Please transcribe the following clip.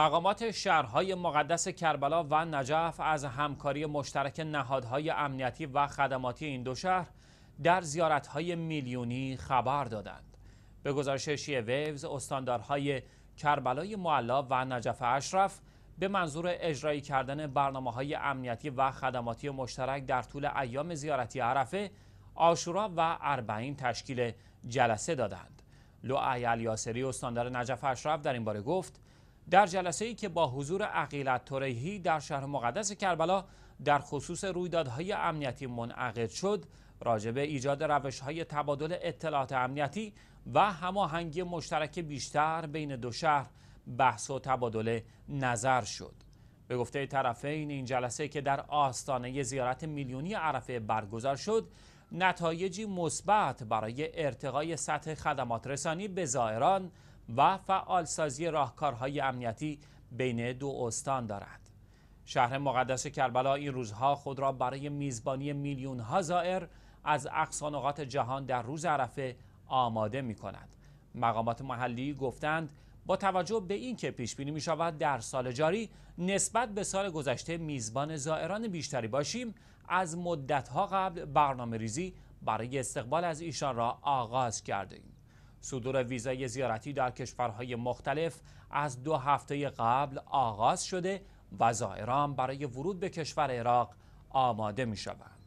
مقامات شهرهای مقدس کربلا و نجف از همکاری مشترک نهادهای امنیتی و خدماتی این دو شهر در زیارتهای میلیونی خبر دادند. به گزارش شیعه ویوز استاندارهای کربلای معلا و نجف اشرف به منظور اجرایی کردن برنامه های امنیتی و خدماتی مشترک در طول ایام زیارتی عرفه آشورا و اربعین تشکیل جلسه دادند. لعای الیاسری استاندار نجف اشرف در این باره گفت در جلسه ای که با حضور عقیلت تریهی در شهر مقدس کربلا در خصوص رویدادهای امنیتی منعقد شد راجبه ایجاد روش های تبادل اطلاعات امنیتی و هماهنگی مشترک بیشتر بین دو شهر بحث و تبادل نظر شد به گفته طرفین این جلسه که در آستانه زیارت میلیونی عرفه برگزار شد نتایجی مثبت برای ارتقای سطح خدمات رسانی به زائران و فعالسازی راهکارهای امنیتی بین دو استان دارد. شهر مقدس کربلا این روزها خود را برای میزبانی میلیون ها زائر از اقصانقات جهان در روز عرفه آماده می کند. مقامات محلی گفتند با توجه به اینکه پیش بینی می شود در سال جاری نسبت به سال گذشته میزبان زائران بیشتری باشیم از مدت ها قبل برنامه ریزی برای استقبال از ایشان را آغاز کرده ایم. صدور ویزای زیارتی در کشورهای مختلف از دو هفته قبل آغاز شده و زائران برای ورود به کشور عراق آماده می شود.